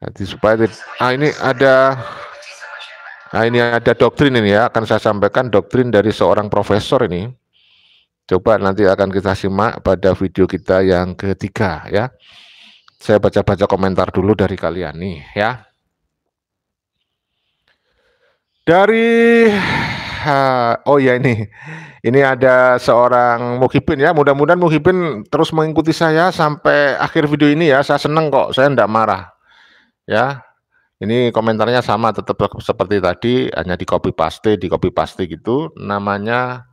Jadi supaya ah ini ada ah ini ada doktrin ini ya akan saya sampaikan doktrin dari seorang profesor ini. Coba nanti akan kita simak pada video kita yang ketiga ya. Saya baca-baca komentar dulu dari kalian nih ya. Dari ah, oh ya ini ini ada seorang Muhibin ya mudah-mudahan Muhibin terus mengikuti saya sampai akhir video ini ya saya seneng kok saya enggak marah ya ini komentarnya sama tetap seperti tadi hanya di copy paste di copy paste gitu namanya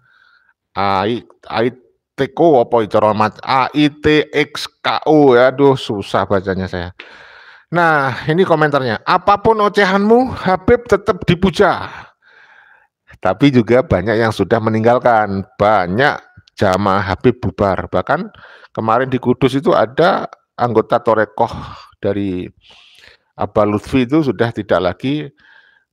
AI AITKO apa itu AITXKO ya aduh susah bacanya saya Nah, ini komentarnya. Apapun ocehanmu, Habib tetap dipuja. Tapi juga banyak yang sudah meninggalkan. Banyak jamaah Habib bubar. Bahkan kemarin di Kudus itu ada anggota Torekoh dari Abah Lutfi itu sudah tidak lagi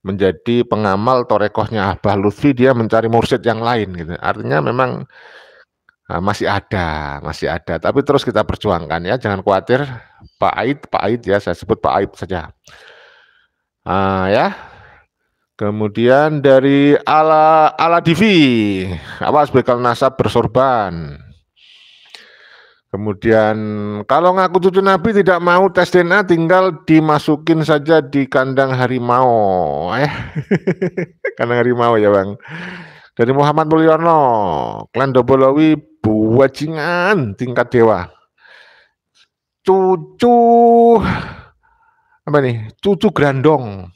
menjadi pengamal torekohnya Abah Lutfi, dia mencari mursyid yang lain gitu. Artinya memang ah, masih ada, masih ada. Tapi terus kita perjuangkan ya, jangan khawatir. Pak Aid, Pak Aid ya, saya sebut Pak Aid saja. Uh, ya. Kemudian dari Ala Ala Divi, awas bekal nasab bersorban. Kemudian kalau ngaku cucu Nabi tidak mau tes DNA tinggal dimasukin saja di kandang harimau. Eh. kandang harimau ya Bang. Dari Muhammad Mulyono, klan Dobolowi buajingan tingkat dewa. Cucu apa nih? Cucu grandong.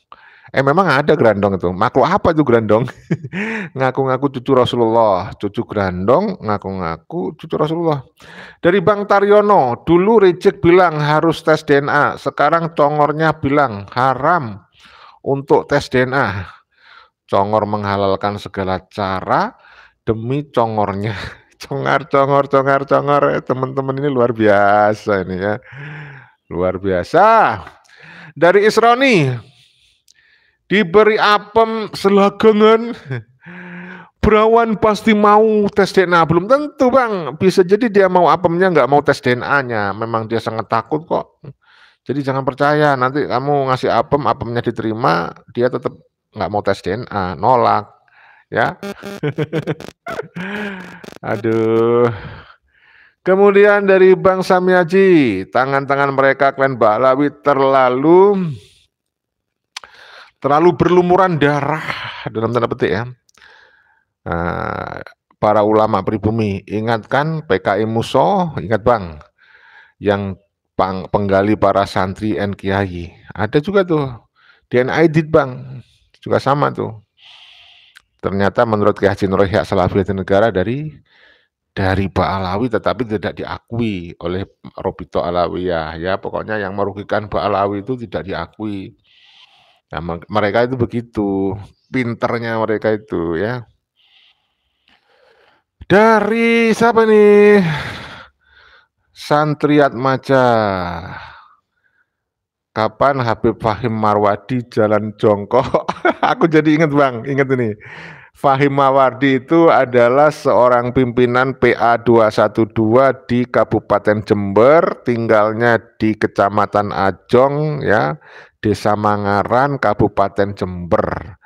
Eh memang ada grandong itu. Makhluk apa tuh grandong? ngaku-ngaku cucu Rasulullah, cucu grandong, ngaku-ngaku cucu Rasulullah. Dari Bang Taryono, dulu Rizik bilang harus tes DNA, sekarang congornya bilang haram untuk tes DNA. Congor menghalalkan segala cara demi congornya. Congar, congor, congar, congor. Eh, teman-teman ini luar biasa ini ya. Luar biasa. Dari Isroni, diberi apem selagengan Berawan pasti mau tes DNA belum tentu bang bisa jadi dia mau apemnya nggak mau tes DNA-nya memang dia sangat takut kok jadi jangan percaya nanti kamu ngasih apem apemnya diterima dia tetap nggak mau tes DNA nolak ya aduh kemudian dari Bang Samyaji tangan-tangan mereka klan Balawi terlalu terlalu berlumuran darah dalam tanda petik ya. Eh, para ulama pribumi ingatkan PKI Muso, ingat Bang, yang pang, penggali para santri dan kiai. Ada juga tuh di NID Bang, juga sama tuh. Ternyata menurut Kiai Haji Nur Ihya Negara dari dari Baalawi tetapi tidak diakui oleh Robito Alawiyah ya pokoknya yang merugikan Baalawi itu tidak diakui Nah, mereka itu begitu pinternya mereka itu ya. Dari siapa nih? Santriat Maca. Kapan Habib Fahim Marwadi jalan jongkok? Aku jadi inget bang, inget ini. Fahim Marwadi itu adalah seorang pimpinan PA212 di Kabupaten Jember, tinggalnya di Kecamatan Ajong ya. Desa Mangaran, Kabupaten Jember.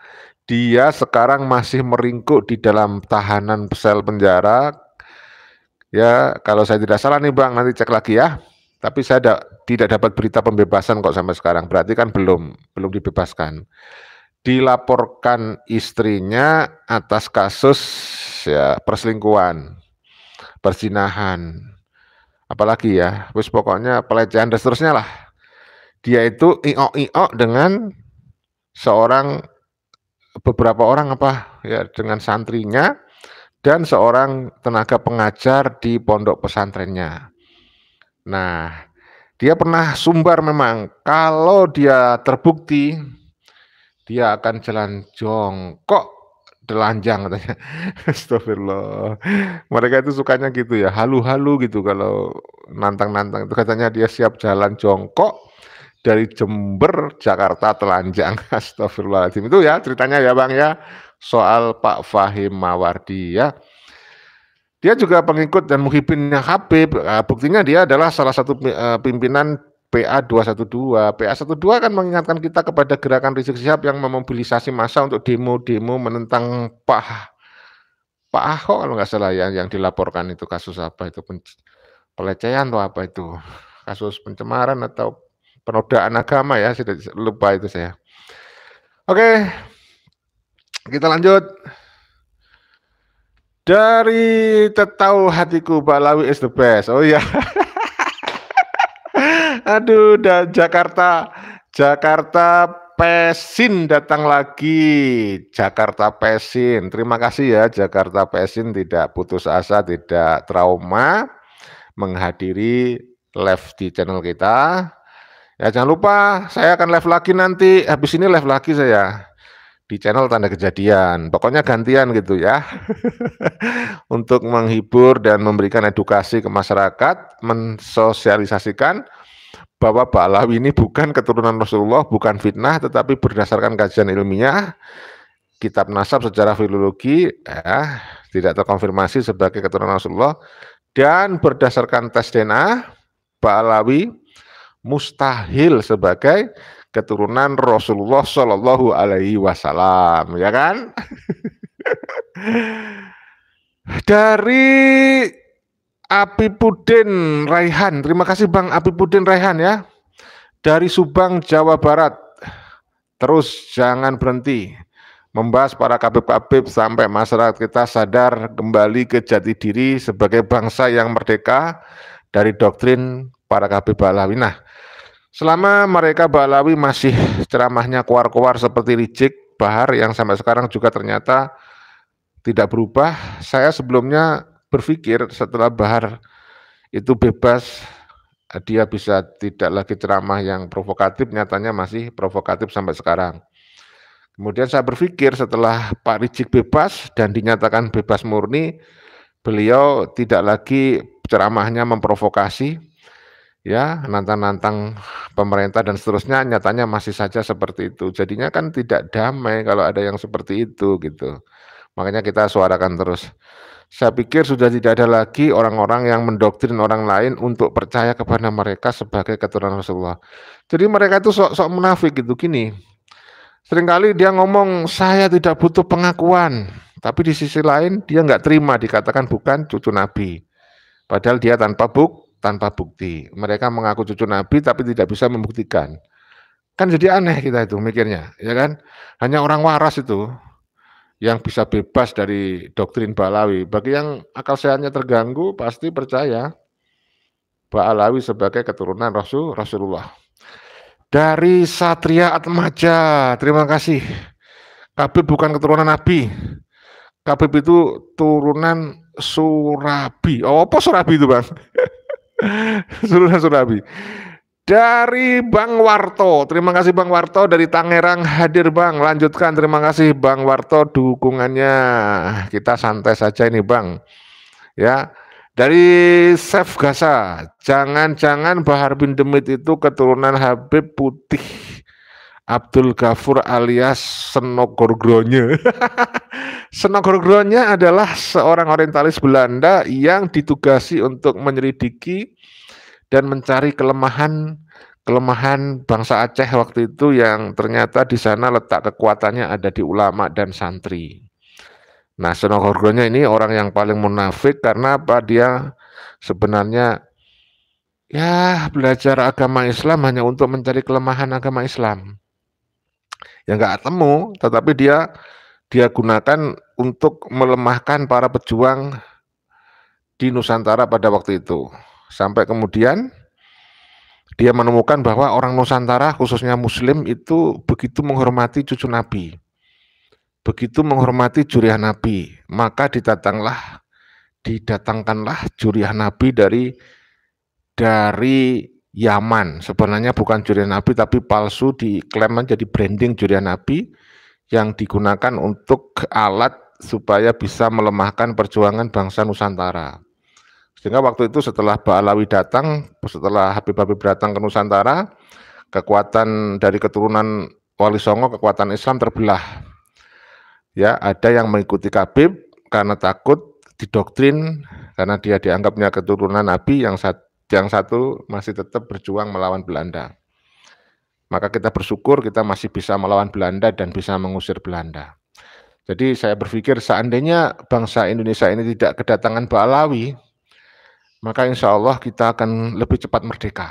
Dia sekarang masih meringkuk di dalam tahanan sel penjara. Ya, kalau saya tidak salah nih Bang, nanti cek lagi ya. Tapi saya da tidak dapat berita pembebasan kok sampai sekarang. Berarti kan belum belum dibebaskan. Dilaporkan istrinya atas kasus ya perselingkuhan, perzinahan, apalagi ya, wis pokoknya pelecehan dan seterusnya lah dia itu io io dengan seorang beberapa orang apa ya dengan santrinya dan seorang tenaga pengajar di pondok pesantrennya. Nah, dia pernah sumbar memang kalau dia terbukti dia akan jalan jongkok telanjang katanya. Astagfirullah. Mereka itu sukanya gitu ya, halu-halu gitu kalau nantang-nantang itu katanya dia siap jalan jongkok dari Jember Jakarta telanjang astagfirullahaladzim itu ya ceritanya ya Bang ya soal Pak Fahim Mawardi ya dia juga pengikut dan muhibinnya Habib eh, buktinya dia adalah salah satu eh, pimpinan PA 212. PA 12 kan mengingatkan kita kepada gerakan Rizik Sihab yang memobilisasi massa untuk demo-demo menentang Pak Pak Ahok kalau nggak salah ya yang dilaporkan itu kasus apa itu pelecehan atau apa itu kasus pencemaran atau penodaan agama ya, sudah lupa itu saya. Oke, kita lanjut. Dari tetau hatiku Balawi is the best. Oh iya. Aduh, dan Jakarta, Jakarta Pesin datang lagi. Jakarta Pesin. Terima kasih ya Jakarta Pesin tidak putus asa, tidak trauma menghadiri live di channel kita. Ya jangan lupa saya akan live lagi nanti habis ini live lagi saya di channel tanda kejadian. Pokoknya gantian gitu ya. Untuk menghibur dan memberikan edukasi ke masyarakat, mensosialisasikan bahwa Balawi ini bukan keturunan Rasulullah, bukan fitnah, tetapi berdasarkan kajian ilmiah, kitab nasab secara filologi, ya, tidak terkonfirmasi sebagai keturunan Rasulullah, dan berdasarkan tes DNA, Balawi mustahil sebagai keturunan Rasulullah Shallallahu Alaihi Wasallam, ya kan? Dari Api Pudin Raihan, terima kasih Bang Api Pudin Raihan ya. Dari Subang, Jawa Barat. Terus jangan berhenti membahas para kabib-kabib sampai masyarakat kita sadar kembali ke jati diri sebagai bangsa yang merdeka dari doktrin para kabib Alawi. Selama mereka Balawi masih ceramahnya kuar-kuar seperti Rijik, Bahar yang sampai sekarang juga ternyata tidak berubah, saya sebelumnya berpikir setelah Bahar itu bebas, dia bisa tidak lagi ceramah yang provokatif, nyatanya masih provokatif sampai sekarang. Kemudian saya berpikir setelah Pak Rijik bebas dan dinyatakan bebas murni, beliau tidak lagi ceramahnya memprovokasi, ya nantang-nantang pemerintah dan seterusnya nyatanya masih saja seperti itu. Jadinya kan tidak damai kalau ada yang seperti itu gitu. Makanya kita suarakan terus. Saya pikir sudah tidak ada lagi orang-orang yang mendoktrin orang lain untuk percaya kepada mereka sebagai keturunan Rasulullah. Jadi mereka itu sok-sok munafik gitu gini. Seringkali dia ngomong saya tidak butuh pengakuan, tapi di sisi lain dia nggak terima dikatakan bukan cucu Nabi. Padahal dia tanpa bukti tanpa bukti. Mereka mengaku cucu Nabi tapi tidak bisa membuktikan. Kan jadi aneh kita itu mikirnya, ya kan? Hanya orang waras itu yang bisa bebas dari doktrin Balawi. Bagi yang akal sehatnya terganggu pasti percaya Balawi sebagai keturunan Rasul Rasulullah. Dari Satria Atmaja, terima kasih. Kabib bukan keturunan Nabi. Kabib itu turunan Surabi. Oh, apa Surabi itu, Bang? Suruh langsung Nabi. Dari Bang Warto, terima kasih Bang Warto dari Tangerang hadir Bang. Lanjutkan, terima kasih Bang Warto dukungannya. Kita santai saja ini Bang. Ya, dari Chef Gasa. jangan-jangan Bahar bin Demit itu keturunan Habib Putih Abdul Ghafur alias Senogorgronye. Senogorgronye adalah seorang orientalis Belanda yang ditugasi untuk menyelidiki dan mencari kelemahan kelemahan bangsa Aceh waktu itu yang ternyata di sana letak kekuatannya ada di ulama dan santri. Nah, Senogorgronye ini orang yang paling munafik karena apa? Dia sebenarnya ya belajar agama Islam hanya untuk mencari kelemahan agama Islam ya nggak ketemu tetapi dia dia gunakan untuk melemahkan para pejuang di Nusantara pada waktu itu sampai kemudian dia menemukan bahwa orang Nusantara khususnya Muslim itu begitu menghormati cucu Nabi begitu menghormati juriah Nabi maka didatanglah didatangkanlah juriah Nabi dari dari Yaman. Sebenarnya bukan durian nabi tapi palsu diklaim menjadi branding durian nabi yang digunakan untuk alat supaya bisa melemahkan perjuangan bangsa Nusantara. Sehingga waktu itu setelah Ba'alawi datang, setelah Habib-Habib datang ke Nusantara, kekuatan dari keturunan Wali Songo, kekuatan Islam terbelah. Ya, ada yang mengikuti Habib karena takut didoktrin karena dia dianggapnya keturunan Nabi yang satu yang satu masih tetap berjuang melawan Belanda. Maka kita bersyukur kita masih bisa melawan Belanda dan bisa mengusir Belanda. Jadi saya berpikir seandainya bangsa Indonesia ini tidak kedatangan Balawi, maka insya Allah kita akan lebih cepat merdeka.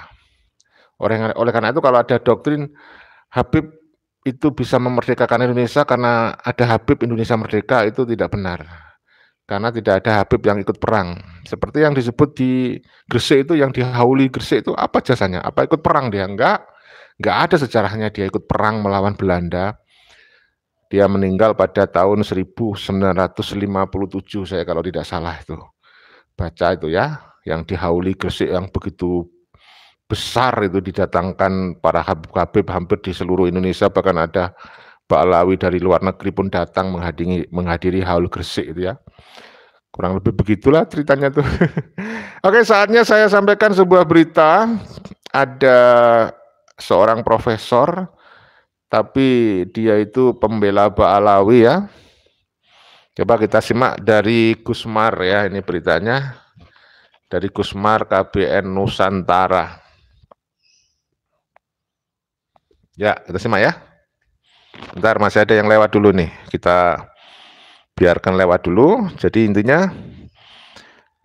Oleh, oleh karena itu kalau ada doktrin Habib itu bisa memerdekakan Indonesia karena ada Habib Indonesia Merdeka itu tidak benar karena tidak ada Habib yang ikut perang. Seperti yang disebut di Gresik itu yang dihauli Gresik itu apa jasanya? Apa ikut perang dia? Enggak. Enggak ada sejarahnya dia ikut perang melawan Belanda. Dia meninggal pada tahun 1957 saya kalau tidak salah itu. Baca itu ya, yang dihauli Gresik yang begitu besar itu didatangkan para Habib-Habib hampir di seluruh Indonesia bahkan ada Ba'lawi dari luar negeri pun datang menghadiri, menghadiri haul Gresik itu ya. Kurang lebih begitulah ceritanya tuh. Oke, saatnya saya sampaikan sebuah berita. Ada seorang profesor, tapi dia itu pembela Ba'lawi ya. Coba kita simak dari Kusmar ya, ini beritanya. Dari Kusmar KBN Nusantara. Ya, kita simak ya. Bentar, masih ada yang lewat dulu nih. Kita biarkan lewat dulu. Jadi intinya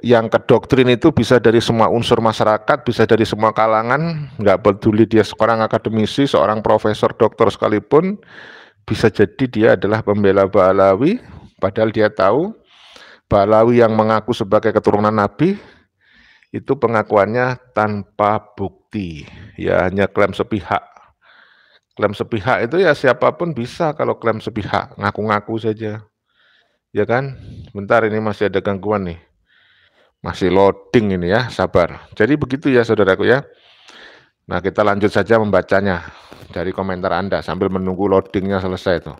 yang ke doktrin itu bisa dari semua unsur masyarakat, bisa dari semua kalangan, nggak peduli dia seorang akademisi, seorang profesor, dokter sekalipun, bisa jadi dia adalah pembela Balawi, padahal dia tahu Balawi yang mengaku sebagai keturunan Nabi itu pengakuannya tanpa bukti, ya hanya klaim sepihak. Klaim sepihak itu ya siapapun bisa kalau klaim sepihak, ngaku-ngaku saja. Ya kan? Bentar ini masih ada gangguan nih. Masih loading ini ya, sabar. Jadi begitu ya saudaraku ya. Nah kita lanjut saja membacanya dari komentar Anda sambil menunggu loadingnya selesai itu.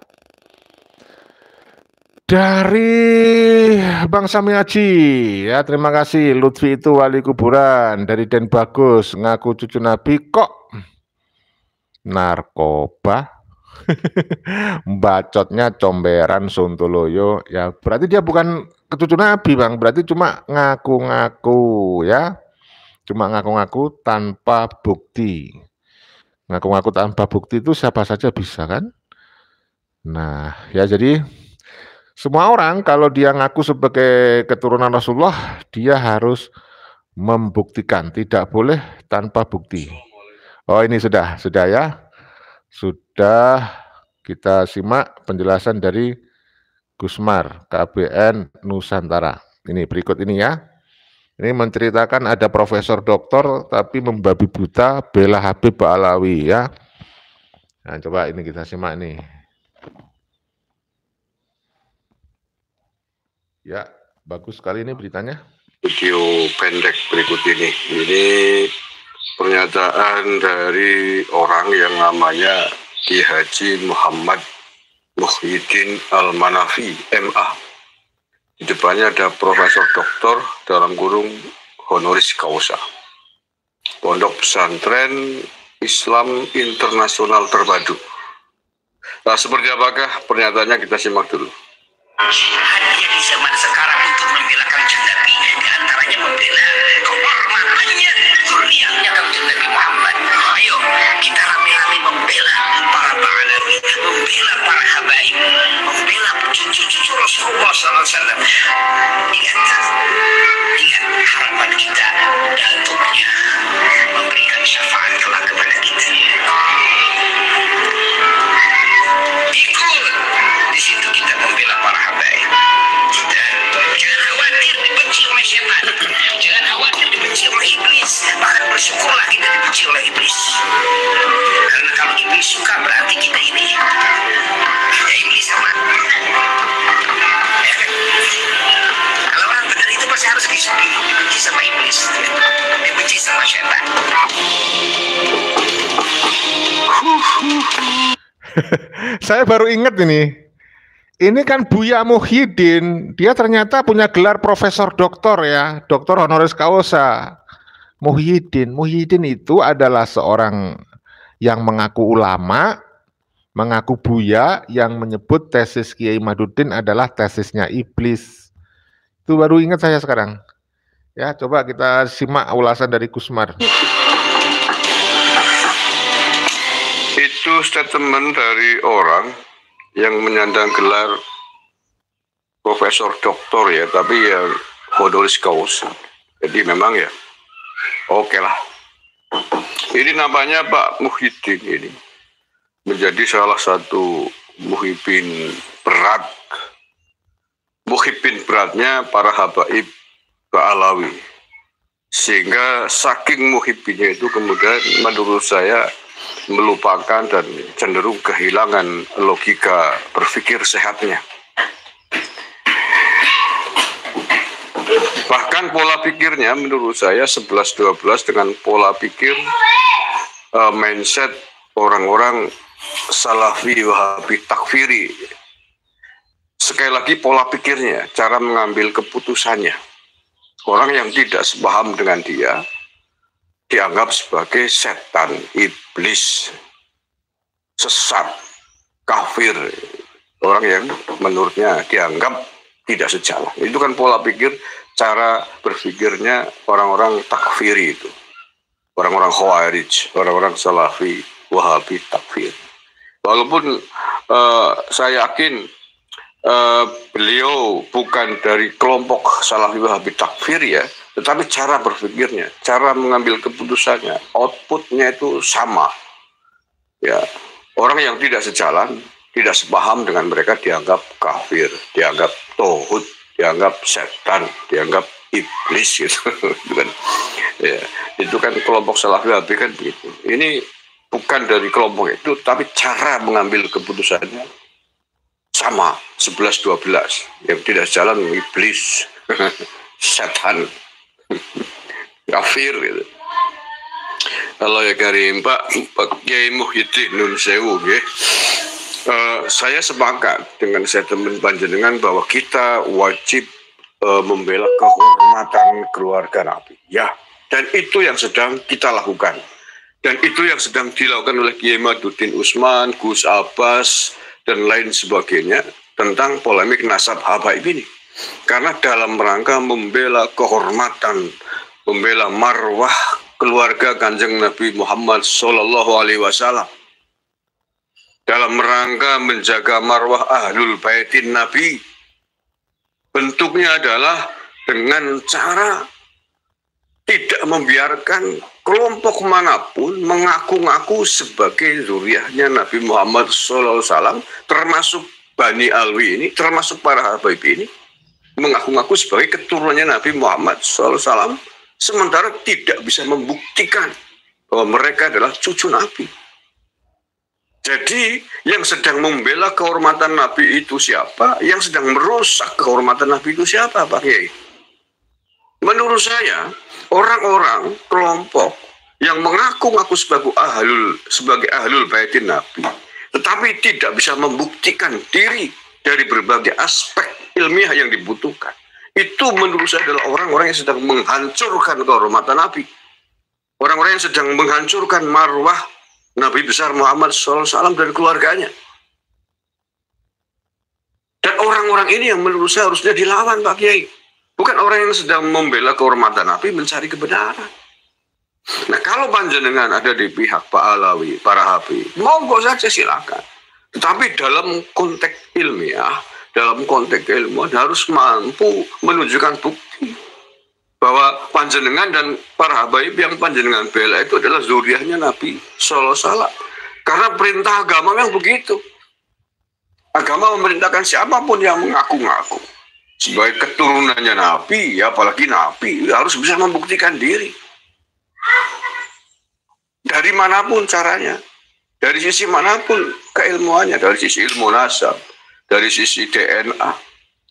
Dari Bang Sami Samiaji, ya terima kasih. Lutfi itu wali kuburan dari Den Bagus, ngaku cucu Nabi kok narkoba, bacotnya comberan suntuloyo ya berarti dia bukan kecucu nabi bang berarti cuma ngaku-ngaku ya cuma ngaku-ngaku tanpa bukti ngaku-ngaku tanpa bukti itu siapa saja bisa kan nah ya jadi semua orang kalau dia ngaku sebagai keturunan Rasulullah dia harus membuktikan tidak boleh tanpa bukti Oh ini sudah, sudah ya. Sudah kita simak penjelasan dari Gusmar, KBN Nusantara. Ini berikut ini ya. Ini menceritakan ada profesor doktor tapi membabi buta Bela Habib Ba'alawi ya. Nah, coba ini kita simak nih. Ya, bagus sekali ini beritanya. Video pendek berikut ini. Ini pernyataan dari orang yang namanya Ki Haji Muhammad Muhyiddin Al-Manafi, MA. Di depannya ada Profesor Doktor dalam kurung honoris causa. Pondok Pesantren Islam Internasional Terpadu. Nah, seperti apakah pernyataannya kita simak dulu. Hadir di zaman sekarang untuk membela kaum diantaranya membela kehormatannya mulianya kanjeng Nabi Muhammad. Ayo kita rame-rame membela para Ba'alawi, membela para habaib, membela cucu-cucu Rasulullah Sallallahu Alaihi Wasallam. Ingat, ingat harapan kita, datuknya memberikan syafaat kelak kepada kita. Ikut di situ kita membela para habaib dan jangan khawatir dibenci oleh setan jangan khawatir dibenci oleh iblis bahkan bersyukurlah kita dibenci oleh iblis karena kalau iblis suka berarti kita ini ya iblis sama ya kan? kalau orang benar itu pasti harus disukai, dibenci sama iblis dibenci sama setan huh, saya baru ingat ini ini kan Buya Muhyiddin, dia ternyata punya gelar profesor doktor ya, doktor honoris causa. Muhyiddin, Muhyiddin itu adalah seorang yang mengaku ulama, mengaku Buya yang menyebut tesis Kiai Maduddin adalah tesisnya iblis. Itu baru ingat saya sekarang. Ya, coba kita simak ulasan dari Kusmar. Itu statement dari orang yang menyandang gelar profesor doktor ya, tapi ya honoris causa. Jadi memang ya, oke okay lah. Ini namanya Pak Muhyiddin ini menjadi salah satu muhibin berat. Muhibin beratnya para habaib Ba'alawi. Sehingga saking muhibinnya itu kemudian menurut saya melupakan dan cenderung kehilangan logika berpikir sehatnya. Bahkan pola pikirnya menurut saya 11-12 dengan pola pikir uh, mindset orang-orang salafi wahabi takfiri. Sekali lagi pola pikirnya, cara mengambil keputusannya. Orang yang tidak sepaham dengan dia, dianggap sebagai setan, iblis, sesat, kafir, orang yang menurutnya dianggap tidak sejalan. Itu kan pola pikir, cara berpikirnya orang-orang takfiri itu. Orang-orang khawarij, orang-orang salafi, wahabi, takfir. Walaupun uh, saya yakin uh, beliau bukan dari kelompok salafi wahabi takfir ya, tetapi cara berpikirnya, cara mengambil keputusannya, outputnya itu sama. Ya, orang yang tidak sejalan, tidak sepaham dengan mereka dianggap kafir, dianggap tohut, dianggap setan, dianggap iblis gitu. kan, ya, itu kan kelompok salafi kan begitu. Ini bukan dari kelompok itu, tapi cara mengambil keputusannya sama 11 12 yang tidak sejalan iblis setan kafir gitu kalau ya Karim Pak Pak Kiai Muhyiddin Nun Sewu ya. Uh, saya sepakat dengan statement panjenengan bahwa kita wajib uh, membela kehormatan keluarga Nabi ya dan itu yang sedang kita lakukan dan itu yang sedang dilakukan oleh Kiai Madudin Usman, Gus Abbas dan lain sebagainya tentang polemik nasab habaib ini karena dalam rangka membela kehormatan, membela marwah keluarga Kanjeng Nabi Muhammad Shallallahu Alaihi Wasallam. Dalam rangka menjaga marwah ahlul baitin Nabi, bentuknya adalah dengan cara tidak membiarkan kelompok manapun mengaku-ngaku sebagai zuriahnya Nabi Muhammad SAW, termasuk Bani Alwi ini, termasuk para Habib ini, mengaku-ngaku sebagai keturunannya Nabi Muhammad SAW, sementara tidak bisa membuktikan bahwa mereka adalah cucu Nabi. Jadi yang sedang membela kehormatan Nabi itu siapa? Yang sedang merusak kehormatan Nabi itu siapa, Pak Kiai? Menurut saya, orang-orang kelompok yang mengaku-ngaku sebagai ahlul sebagai ahlul baitin Nabi, tetapi tidak bisa membuktikan diri dari berbagai aspek ilmiah yang dibutuhkan. Itu menurut saya adalah orang-orang yang sedang menghancurkan kehormatan Nabi. Orang-orang yang sedang menghancurkan marwah Nabi besar Muhammad SAW dan keluarganya. Dan orang-orang ini yang menurut saya harusnya dilawan Pak Kiai. Bukan orang yang sedang membela kehormatan Nabi mencari kebenaran. Nah kalau panjenengan ada di pihak Pak Alawi, para mau monggo saja silakan. Tetapi dalam konteks ilmiah, dalam konteks keilmuan harus mampu menunjukkan bukti bahwa panjenengan dan para habaib yang panjenengan bela itu adalah zuriahnya Nabi Solo salah Karena perintah agama memang begitu. Agama memerintahkan siapapun yang mengaku-ngaku sebagai keturunannya Nabi, ya apalagi Nabi harus bisa membuktikan diri dari manapun caranya, dari sisi manapun keilmuannya, dari sisi ilmu nasab, dari sisi DNA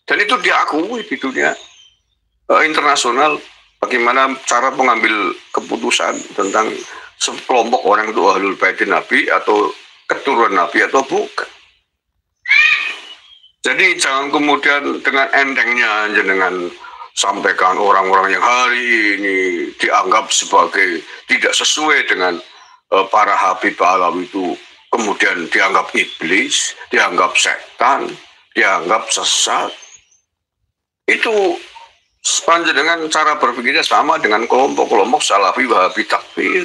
dan itu diakui di dunia uh, internasional bagaimana cara mengambil keputusan tentang sekelompok orang itu ahlul baitin nabi atau keturunan nabi atau bukan jadi jangan kemudian dengan entengnya dengan sampaikan orang-orang yang hari ini dianggap sebagai tidak sesuai dengan eh, para Habib alam itu kemudian dianggap iblis, dianggap setan, dianggap sesat. Itu sepanjang dengan cara berpikirnya sama dengan kelompok-kelompok salafi wahabi takfir.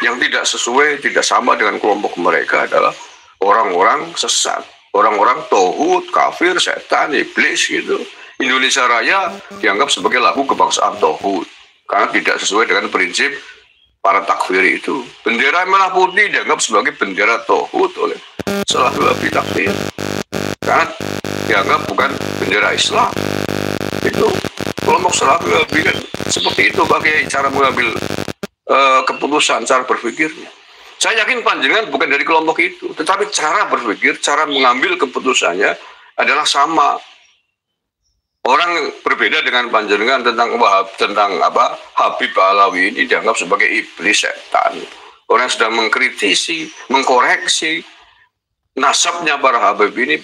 Yang tidak sesuai, tidak sama dengan kelompok mereka adalah orang-orang sesat. Orang-orang tohut, kafir, setan, iblis gitu. Indonesia Raya dianggap sebagai lagu kebangsaan tohut. Karena tidak sesuai dengan prinsip para takfiri itu. Bendera merah putih dianggap sebagai bendera tohut oleh salah dua Takfir. Karena dianggap bukan bendera Islam. Itu kelompok salah dua kan seperti itu bagi cara mengambil uh, keputusan, cara berpikirnya. Saya yakin panjenengan bukan dari kelompok itu, tetapi cara berpikir, cara mengambil keputusannya adalah sama orang berbeda dengan panjenengan tentang Wahab tentang apa Habib Alawi ini dianggap sebagai iblis setan. Orang yang sedang mengkritisi, mengkoreksi nasabnya para Habib ini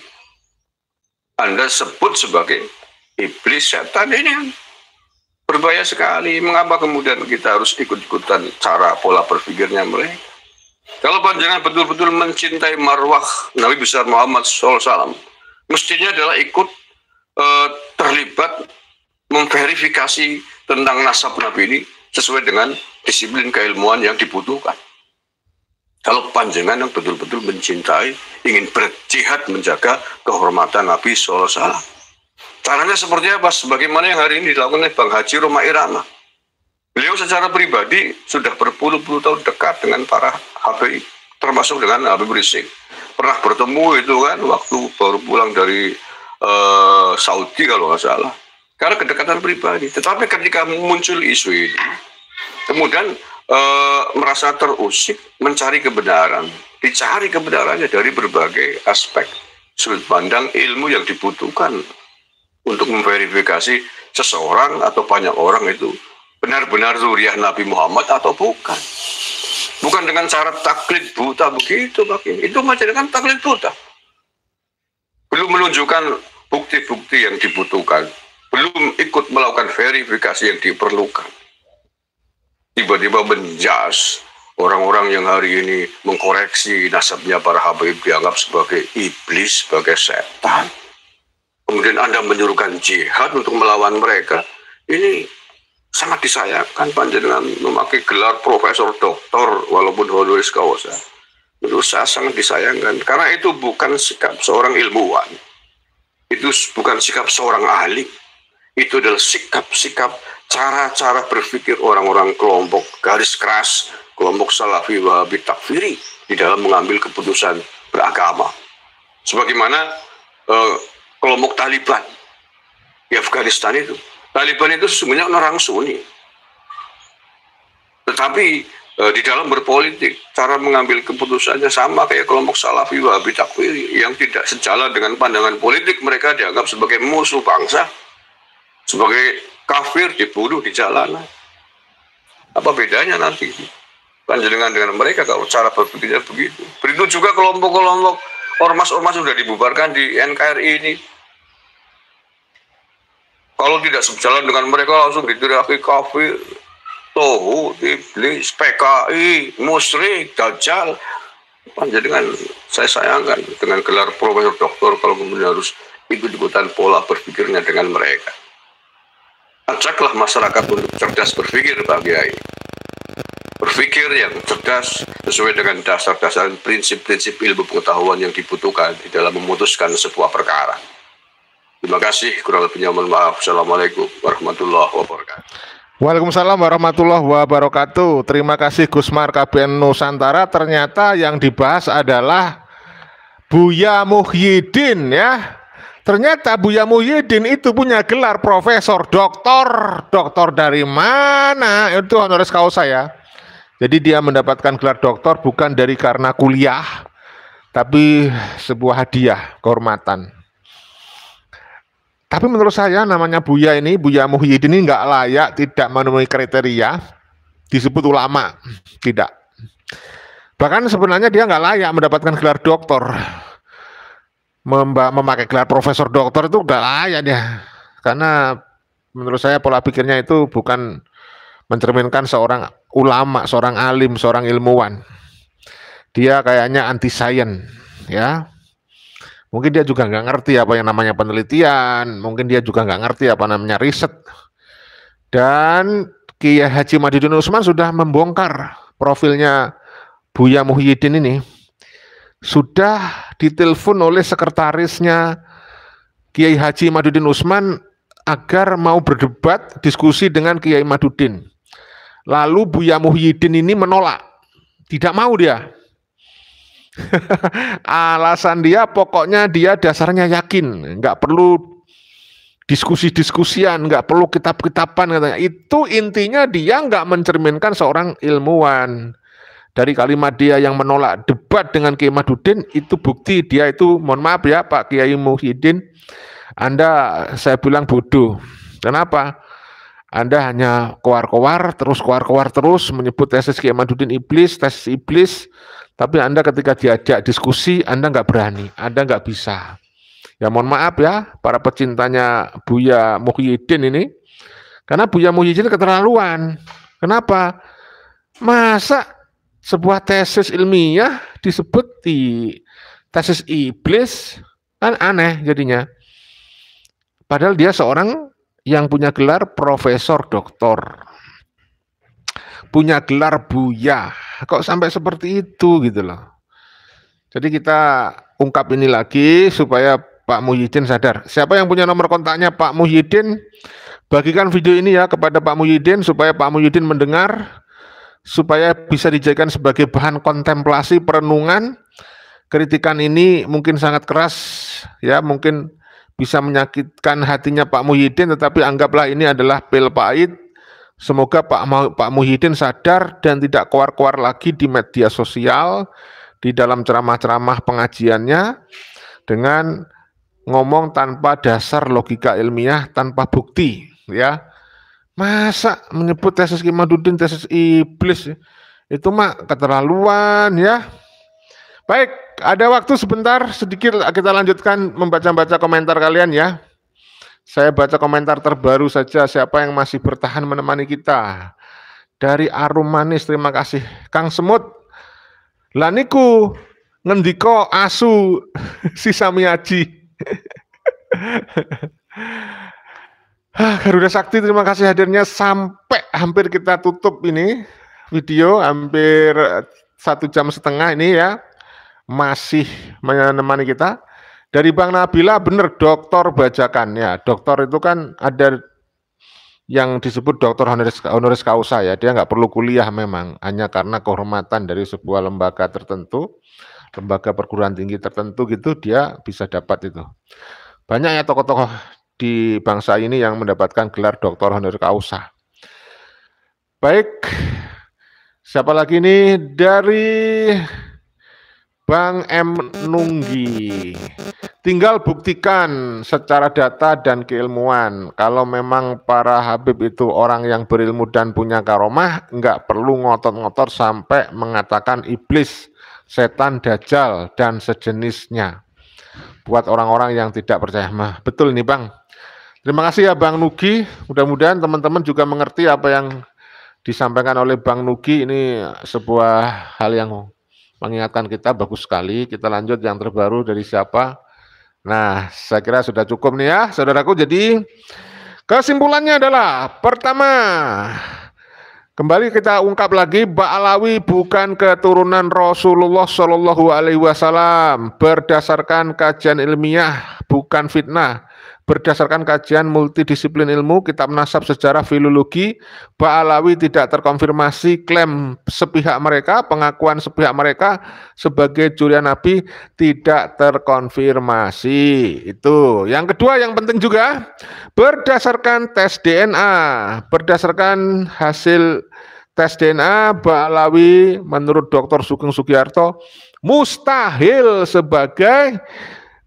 Anda sebut sebagai iblis setan ini berbahaya sekali. Mengapa kemudian kita harus ikut-ikutan cara pola berpikirnya mereka? Kalau panjenengan betul-betul mencintai marwah Nabi besar Muhammad SAW, mestinya adalah ikut eh, terlibat memverifikasi tentang nasab Nabi ini sesuai dengan disiplin keilmuan yang dibutuhkan. Kalau panjenengan yang betul-betul mencintai, ingin berjihad menjaga kehormatan Nabi SAW. Caranya seperti apa? Sebagaimana yang hari ini dilakukan oleh Bang Haji Roma Irama. Beliau secara pribadi sudah berpuluh-puluh tahun dekat dengan para HPI, termasuk dengan Habib Rizik. Pernah bertemu itu kan, waktu baru pulang dari Eh, Saudi kalau nggak salah karena kedekatan pribadi tetapi ketika muncul isu ini kemudian eh, merasa terusik mencari kebenaran dicari kebenarannya dari berbagai aspek sudut pandang ilmu yang dibutuhkan untuk memverifikasi seseorang atau banyak orang itu benar-benar zuriat Nabi Muhammad atau bukan. Bukan dengan cara taklid buta begitu, Pak. Itu macam dengan taklid buta belum menunjukkan bukti-bukti yang dibutuhkan, belum ikut melakukan verifikasi yang diperlukan. Tiba-tiba menjas orang-orang yang hari ini mengkoreksi nasabnya para Habib dianggap sebagai iblis, sebagai setan. Kemudian Anda menyuruhkan jihad untuk melawan mereka. Ini sangat disayangkan panjenengan memakai gelar profesor doktor walaupun honoris causa. Dosa sangat disayangkan karena itu bukan sikap seorang ilmuwan. Itu bukan sikap seorang ahli. Itu adalah sikap-sikap cara-cara berpikir orang-orang kelompok garis keras, kelompok salafi wahabi takfiri di dalam mengambil keputusan beragama. Sebagaimana eh, kelompok Taliban di Afghanistan itu. Taliban itu sebenarnya orang Sunni. Tetapi Eh, di dalam berpolitik cara mengambil keputusannya sama kayak kelompok salafi wahabi takwiri yang tidak sejalan dengan pandangan politik mereka dianggap sebagai musuh bangsa sebagai kafir dibunuh di jalanan apa bedanya nanti panjenengan dengan mereka kalau cara berpikirnya begitu berikut juga kelompok-kelompok ormas-ormas sudah dibubarkan di NKRI ini kalau tidak sejalan dengan mereka langsung diteriaki kafir Tuhu, Iblis, PKI, Musrik, Dajjal. dengan saya sayangkan dengan gelar profesor doktor kalau kemudian harus ikut-ikutan pola berpikirnya dengan mereka. Ajaklah masyarakat untuk cerdas berpikir, Pak Kiai. Berpikir yang cerdas sesuai dengan dasar-dasar prinsip-prinsip ilmu pengetahuan yang dibutuhkan di dalam memutuskan sebuah perkara. Terima kasih, kurang lebihnya mohon maaf. Assalamualaikum warahmatullahi wabarakatuh. Waalaikumsalam warahmatullahi wabarakatuh. Terima kasih Gusmar KBN Nusantara. Ternyata yang dibahas adalah Buya Muhyiddin ya. Ternyata Buya Muhyiddin itu punya gelar profesor, doktor. Doktor dari mana? Itu honoris causa ya. Jadi dia mendapatkan gelar doktor bukan dari karena kuliah, tapi sebuah hadiah kehormatan. Tapi menurut saya namanya Buya ini, Buya Muhyiddin ini nggak layak, tidak memenuhi kriteria disebut ulama, tidak. Bahkan sebenarnya dia nggak layak mendapatkan gelar doktor. Mem memakai gelar profesor doktor itu nggak layak dia. Karena menurut saya pola pikirnya itu bukan mencerminkan seorang ulama, seorang alim, seorang ilmuwan. Dia kayaknya anti sains, ya. Mungkin dia juga nggak ngerti apa yang namanya penelitian, mungkin dia juga nggak ngerti apa namanya riset. Dan Kiai Haji Madiun Usman sudah membongkar profilnya Buya Muhyiddin ini. Sudah ditelepon oleh sekretarisnya Kiai Haji Madudin Usman agar mau berdebat diskusi dengan Kiai Madudin. Lalu Buya Muhyiddin ini menolak. Tidak mau dia. Alasan dia pokoknya dia dasarnya yakin, nggak perlu diskusi-diskusian, nggak perlu kitab kitaban katanya. Itu intinya dia nggak mencerminkan seorang ilmuwan. Dari kalimat dia yang menolak debat dengan Kiai Madudin itu bukti dia itu mohon maaf ya Pak Kiai Muhyiddin Anda saya bilang bodoh. Kenapa? Anda hanya koar-koar terus koar-koar terus menyebut tesis Kiai Madudin iblis, tesis iblis tapi Anda ketika diajak diskusi, Anda nggak berani, Anda nggak bisa. Ya mohon maaf ya, para pecintanya Buya Muhyiddin ini. Karena Buya Muhyiddin keterlaluan. Kenapa? Masa sebuah tesis ilmiah disebut di tesis iblis? Kan aneh jadinya. Padahal dia seorang yang punya gelar profesor doktor punya gelar buya. Kok sampai seperti itu gitu loh. Jadi kita ungkap ini lagi supaya Pak Muhyiddin sadar. Siapa yang punya nomor kontaknya Pak Muhyiddin, bagikan video ini ya kepada Pak Muhyiddin supaya Pak Muhyiddin mendengar supaya bisa dijadikan sebagai bahan kontemplasi perenungan. Kritikan ini mungkin sangat keras ya, mungkin bisa menyakitkan hatinya Pak Muhyiddin tetapi anggaplah ini adalah pil pahit Semoga Pak Pak Muhyiddin sadar dan tidak keluar-keluar lagi di media sosial di dalam ceramah-ceramah pengajiannya dengan ngomong tanpa dasar logika ilmiah, tanpa bukti, ya. Masa menyebut tesis Kimaduddin tesis iblis itu mah keterlaluan ya. Baik, ada waktu sebentar sedikit kita lanjutkan membaca-baca komentar kalian ya. Saya baca komentar terbaru saja siapa yang masih bertahan menemani kita. Dari Arum Manis, terima kasih. Kang Semut, laniku ngendiko asu sisa Miyaji. Ah, Garuda Sakti, terima kasih hadirnya sampai hampir kita tutup ini video hampir satu jam setengah ini ya masih menemani kita. Dari Bang Nabila bener doktor bajakan ya. Doktor itu kan ada yang disebut doktor honoris, honoris causa ya. Dia nggak perlu kuliah memang, hanya karena kehormatan dari sebuah lembaga tertentu, lembaga perguruan tinggi tertentu gitu dia bisa dapat itu. Banyak ya tokoh-tokoh di bangsa ini yang mendapatkan gelar doktor honoris causa. Baik, siapa lagi nih dari Bang M Nunggi. Tinggal buktikan secara data dan keilmuan. Kalau memang para Habib itu orang yang berilmu dan punya karomah, nggak perlu ngotot-ngotot sampai mengatakan iblis, setan, dajjal, dan sejenisnya. Buat orang-orang yang tidak percaya, mah betul nih Bang. Terima kasih ya Bang Nugi. Mudah-mudahan teman-teman juga mengerti apa yang disampaikan oleh Bang Nugi. Ini sebuah hal yang mengingatkan kita bagus sekali. Kita lanjut yang terbaru dari siapa? Nah, saya kira sudah cukup nih ya, saudaraku. Jadi kesimpulannya adalah pertama, kembali kita ungkap lagi Ba'alawi bukan keturunan Rasulullah Shallallahu alaihi wasallam berdasarkan kajian ilmiah, bukan fitnah berdasarkan kajian multidisiplin ilmu, kitab nasab sejarah filologi, Ba'alawi tidak terkonfirmasi klaim sepihak mereka, pengakuan sepihak mereka sebagai julian Nabi tidak terkonfirmasi. Itu. Yang kedua yang penting juga, berdasarkan tes DNA, berdasarkan hasil tes DNA, Ba'alawi menurut Dr. Sugeng Sugiarto, mustahil sebagai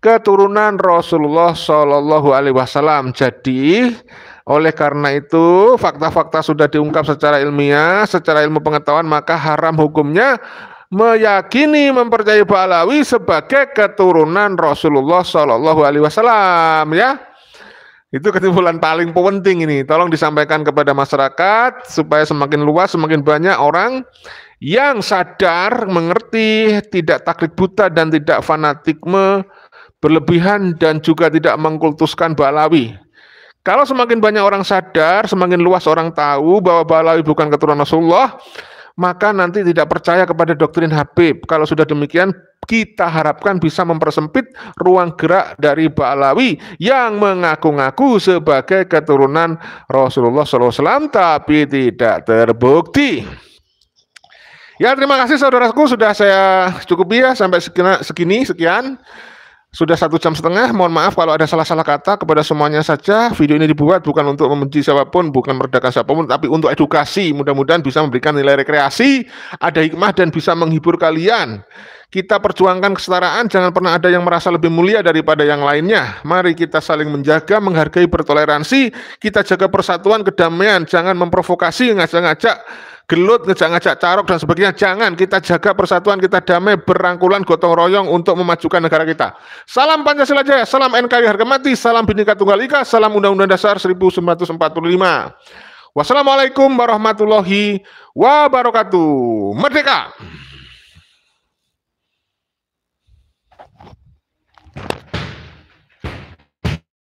keturunan Rasulullah Shallallahu Alaihi Wasallam. Jadi oleh karena itu fakta-fakta sudah diungkap secara ilmiah, secara ilmu pengetahuan maka haram hukumnya meyakini mempercayai Ba'alawi sebagai keturunan Rasulullah Shallallahu Alaihi Wasallam ya. Itu kesimpulan paling penting ini. Tolong disampaikan kepada masyarakat supaya semakin luas, semakin banyak orang yang sadar, mengerti, tidak taklik buta dan tidak fanatikme berlebihan dan juga tidak mengkultuskan Balawi. Kalau semakin banyak orang sadar, semakin luas orang tahu bahwa Balawi bukan keturunan Rasulullah, maka nanti tidak percaya kepada doktrin Habib. Kalau sudah demikian, kita harapkan bisa mempersempit ruang gerak dari Balawi yang mengaku-ngaku sebagai keturunan Rasulullah SAW, tapi tidak terbukti. Ya terima kasih saudaraku sudah saya cukupi ya sampai segini sekian. Sudah satu jam setengah, mohon maaf kalau ada salah-salah kata kepada semuanya saja. Video ini dibuat bukan untuk membenci siapapun, bukan meredakan siapapun, tapi untuk edukasi. Mudah-mudahan bisa memberikan nilai rekreasi, ada hikmah dan bisa menghibur kalian. Kita perjuangkan kesetaraan, jangan pernah ada yang merasa lebih mulia daripada yang lainnya. Mari kita saling menjaga, menghargai bertoleransi, kita jaga persatuan, kedamaian, jangan memprovokasi, ngajak-ngajak gelut, ngejak ngejak carok dan sebagainya. Jangan kita jaga persatuan, kita damai, berangkulan, gotong royong untuk memajukan negara kita. Salam Pancasila Jaya, salam NKRI harga mati, salam Bhinneka Tunggal Ika, salam Undang-Undang Dasar 1945. Wassalamualaikum warahmatullahi wabarakatuh. Merdeka!